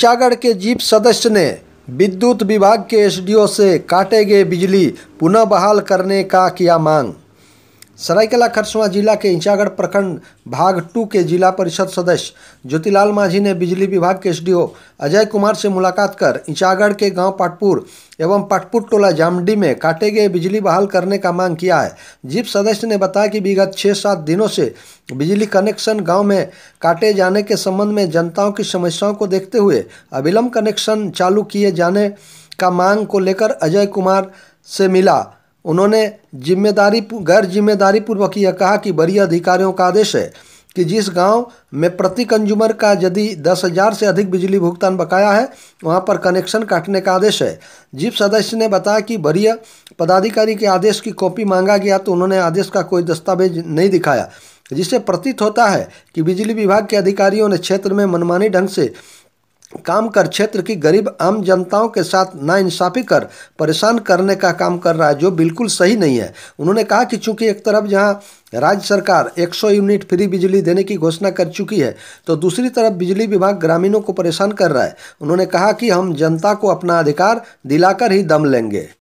चागढ़ के जीप सदस्य ने विद्युत विभाग के एसडीओ से काटे गए बिजली पुनः बहाल करने का किया मांग सरायकला खरसुआ जिला के इंचागढ़ प्रखंड भाग टू के जिला परिषद सदस्य ज्योतिलाल मांझी ने बिजली विभाग के एसडीओ अजय कुमार से मुलाकात कर इंचागढ़ के गांव पाटपुर एवं पाटपुर टोला जामडी में काटे गए बिजली बहाल करने का मांग किया है जीप सदस्य ने बताया कि विगत छः सात दिनों से बिजली कनेक्शन गाँव में काटे जाने के संबंध में जनताओं की समस्याओं को देखते हुए अविलंब कनेक्शन चालू किए जाने का मांग को लेकर अजय कुमार से मिला उन्होंने जिम्मेदारी गैर जिम्मेदारी पूर्वक यह कहा कि बड़ी अधिकारियों का आदेश है कि जिस गांव में प्रति कंज्यूमर का यदि दस हज़ार से अधिक बिजली भुगतान बकाया है वहां पर कनेक्शन काटने का आदेश है जीप सदस्य ने बताया कि वरीय पदाधिकारी के आदेश की कॉपी मांगा गया तो उन्होंने आदेश का कोई दस्तावेज नहीं दिखाया जिससे प्रतीत होता है कि बिजली विभाग के अधिकारियों ने क्षेत्र में मनमानी ढंग से काम कर क्षेत्र की गरीब आम जनताओं के साथ नाइंसाफ़ी कर परेशान करने का काम कर रहा है जो बिल्कुल सही नहीं है उन्होंने कहा कि चूंकि एक तरफ जहां राज्य सरकार 100 यूनिट फ्री बिजली देने की घोषणा कर चुकी है तो दूसरी तरफ बिजली विभाग ग्रामीणों को परेशान कर रहा है उन्होंने कहा कि हम जनता को अपना अधिकार दिलाकर ही दम लेंगे